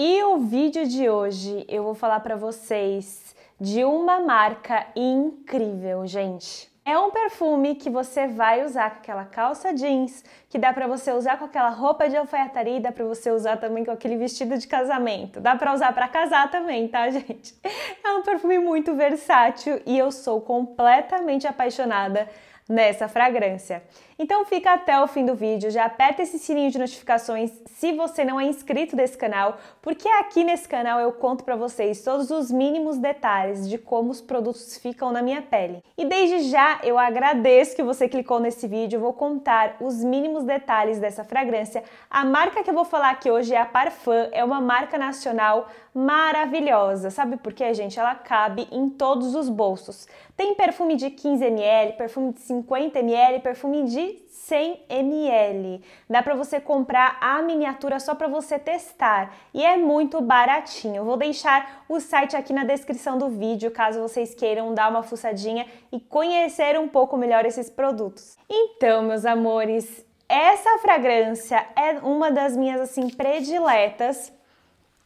E o vídeo de hoje eu vou falar para vocês de uma marca incrível, gente. É um perfume que você vai usar com aquela calça jeans, que dá para você usar com aquela roupa de alfaiataria, dá para você usar também com aquele vestido de casamento. Dá para usar para casar também, tá, gente? É um perfume muito versátil e eu sou completamente apaixonada nessa fragrância. Então fica até o fim do vídeo, já aperta esse sininho de notificações se você não é inscrito desse canal, porque aqui nesse canal eu conto para vocês todos os mínimos detalhes de como os produtos ficam na minha pele. E desde já eu agradeço que você clicou nesse vídeo, eu vou contar os mínimos detalhes dessa fragrância. A marca que eu vou falar aqui hoje é a Parfum, é uma marca nacional maravilhosa. Sabe por quê, gente? Ela cabe em todos os bolsos. Tem perfume de 15ml, perfume de 50ml, perfume de de 100 ml. Dá para você comprar a miniatura só para você testar e é muito baratinho. Vou deixar o site aqui na descrição do vídeo caso vocês queiram dar uma fuçadinha e conhecer um pouco melhor esses produtos. Então, meus amores, essa fragrância é uma das minhas assim prediletas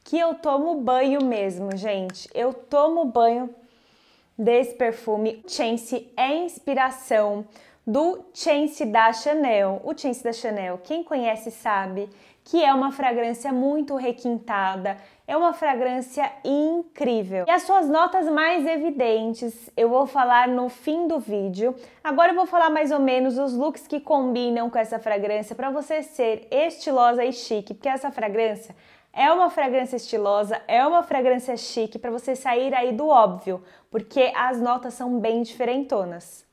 que eu tomo banho mesmo, gente. Eu tomo banho desse perfume. Chance é inspiração do Chance da Chanel. O Chance da Chanel, quem conhece sabe que é uma fragrância muito requintada, é uma fragrância incrível. E as suas notas mais evidentes eu vou falar no fim do vídeo. Agora eu vou falar mais ou menos os looks que combinam com essa fragrância para você ser estilosa e chique, porque essa fragrância é uma fragrância estilosa, é uma fragrância chique para você sair aí do óbvio, porque as notas são bem diferentonas.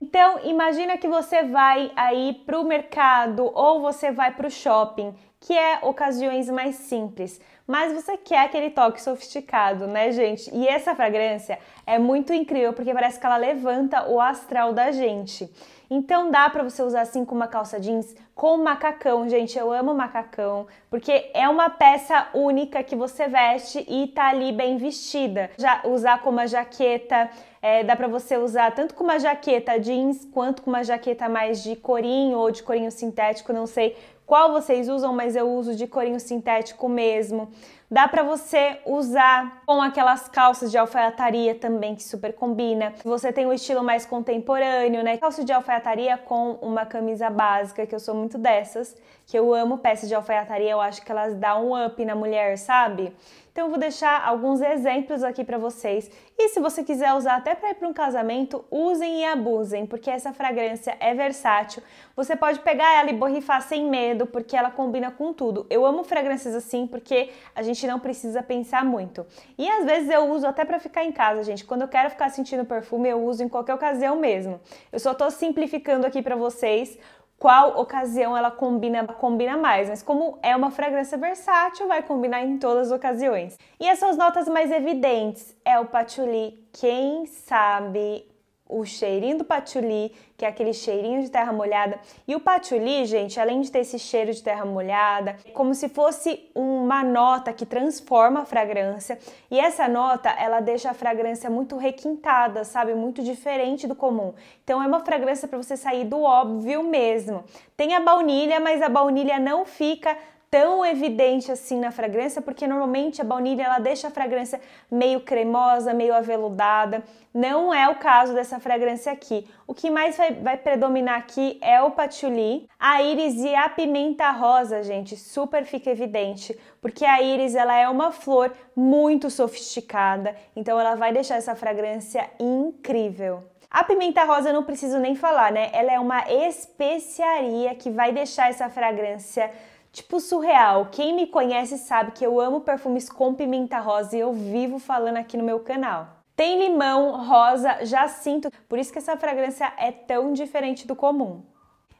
Então, imagina que você vai aí para o mercado ou você vai para o shopping que é ocasiões mais simples, mas você quer aquele toque sofisticado, né, gente? E essa fragrância é muito incrível porque parece que ela levanta o astral da gente. Então dá para você usar assim com uma calça jeans com macacão, gente. Eu amo macacão, porque é uma peça única que você veste e tá ali bem vestida. Já usar com uma jaqueta, é, dá para você usar tanto com uma jaqueta jeans quanto com uma jaqueta mais de corinho ou de corinho sintético, não sei qual vocês usam, mas eu uso de corinho sintético mesmo. Dá para você usar com aquelas calças de alfaiataria também que super combina. Se você tem um estilo mais contemporâneo, né? Calça de alfaiataria com uma camisa básica, que eu sou muito dessas, que eu amo peças de alfaiataria, eu acho que elas dão um up na mulher, sabe? Então eu vou deixar alguns exemplos aqui para vocês. E se você quiser usar até para ir para um casamento, usem e abusem, porque essa fragrância é versátil. Você pode pegar ela e borrifar sem medo, porque ela combina com tudo. Eu amo fragrâncias assim porque a gente gente não precisa pensar muito. E às vezes eu uso até para ficar em casa, gente. Quando eu quero ficar sentindo perfume, eu uso em qualquer ocasião mesmo. Eu só tô simplificando aqui para vocês qual ocasião ela combina, combina mais, mas como é uma fragrância versátil, vai combinar em todas as ocasiões. E essas notas mais evidentes é o patchouli, quem sabe o cheirinho do patchouli, que é aquele cheirinho de terra molhada. E o patchouli, gente, além de ter esse cheiro de terra molhada, é como se fosse uma nota que transforma a fragrância. E essa nota, ela deixa a fragrância muito requintada, sabe? Muito diferente do comum. Então é uma fragrância para você sair do óbvio mesmo. Tem a baunilha, mas a baunilha não fica tão evidente assim na fragrância, porque normalmente a baunilha ela deixa a fragrância meio cremosa, meio aveludada. Não é o caso dessa fragrância aqui. O que mais vai, vai predominar aqui é o patchouli, a íris e a pimenta rosa, gente, super fica evidente, porque a íris ela é uma flor muito sofisticada, então ela vai deixar essa fragrância incrível. A pimenta rosa não preciso nem falar, né? Ela é uma especiaria que vai deixar essa fragrância Tipo surreal, quem me conhece sabe que eu amo perfumes com pimenta rosa e eu vivo falando aqui no meu canal. Tem limão, rosa, jacinto, por isso que essa fragrância é tão diferente do comum.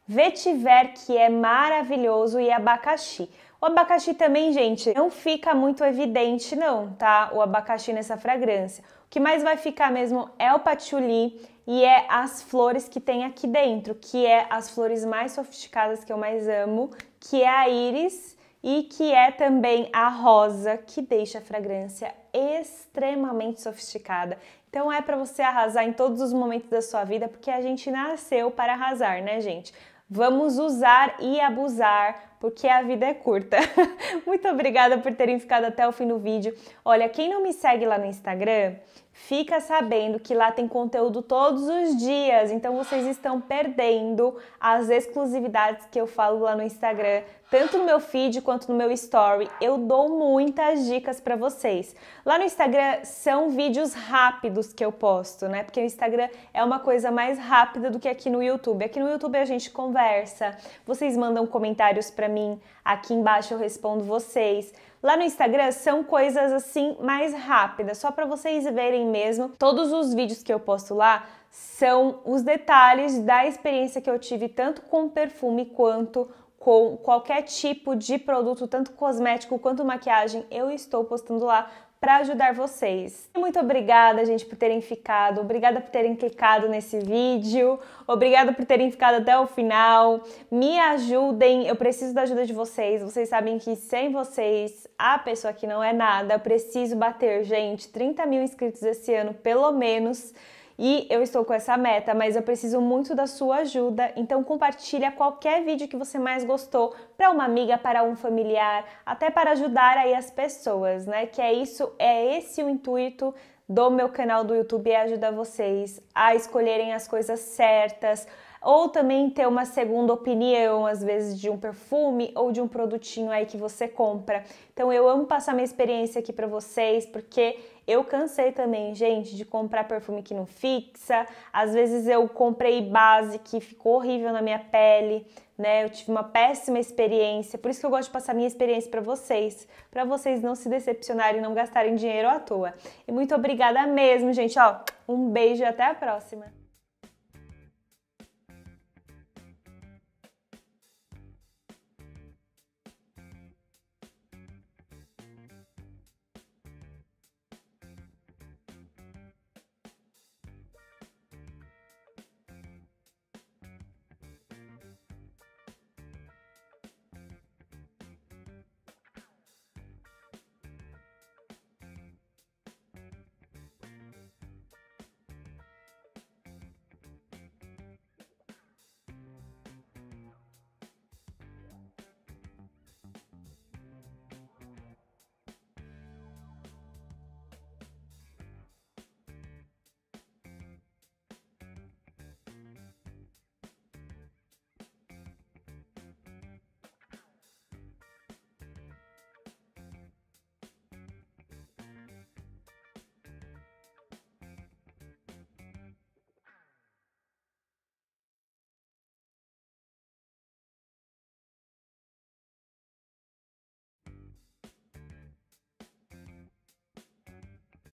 Vetiver, que é maravilhoso, e abacaxi. O abacaxi também, gente, não fica muito evidente não, tá? O abacaxi nessa fragrância. O que mais vai ficar mesmo é o patchouli e é as flores que tem aqui dentro, que é as flores mais sofisticadas que eu mais amo, que é a íris e que é também a rosa, que deixa a fragrância extremamente sofisticada. Então é para você arrasar em todos os momentos da sua vida, porque a gente nasceu para arrasar, né, gente? Vamos usar e abusar porque a vida é curta. Muito obrigada por terem ficado até o fim do vídeo. Olha, quem não me segue lá no Instagram, fica sabendo que lá tem conteúdo todos os dias, então vocês estão perdendo as exclusividades que eu falo lá no Instagram, tanto no meu feed quanto no meu story. Eu dou muitas dicas para vocês. Lá no Instagram são vídeos rápidos que eu posto, né? Porque o Instagram é uma coisa mais rápida do que aqui no YouTube. Aqui no YouTube a gente conversa, vocês mandam comentários para mim, aqui embaixo eu respondo vocês. Lá no Instagram são coisas assim mais rápidas, só para vocês verem mesmo. Todos os vídeos que eu posto lá são os detalhes da experiência que eu tive tanto com perfume quanto com qualquer tipo de produto, tanto cosmético quanto maquiagem, eu estou postando lá para ajudar vocês. Muito obrigada, gente, por terem ficado, obrigada por terem clicado nesse vídeo, obrigada por terem ficado até o final. Me ajudem, eu preciso da ajuda de vocês. Vocês sabem que sem vocês, a pessoa que não é nada, eu preciso bater, gente, 30 mil inscritos esse ano, pelo menos e eu estou com essa meta, mas eu preciso muito da sua ajuda. Então compartilha qualquer vídeo que você mais gostou para uma amiga, para um familiar, até para ajudar aí as pessoas, né? Que é isso, é esse o intuito do meu canal do YouTube é ajudar vocês a escolherem as coisas certas, ou também ter uma segunda opinião, às vezes de um perfume ou de um produtinho aí que você compra. Então eu amo passar minha experiência aqui para vocês, porque eu cansei também, gente, de comprar perfume que não fixa. Às vezes eu comprei base que ficou horrível na minha pele, né? Eu tive uma péssima experiência. Por isso que eu gosto de passar minha experiência para vocês, para vocês não se decepcionarem, e não gastarem dinheiro à toa. E muito obrigada mesmo, gente. Ó, um beijo e até a próxima.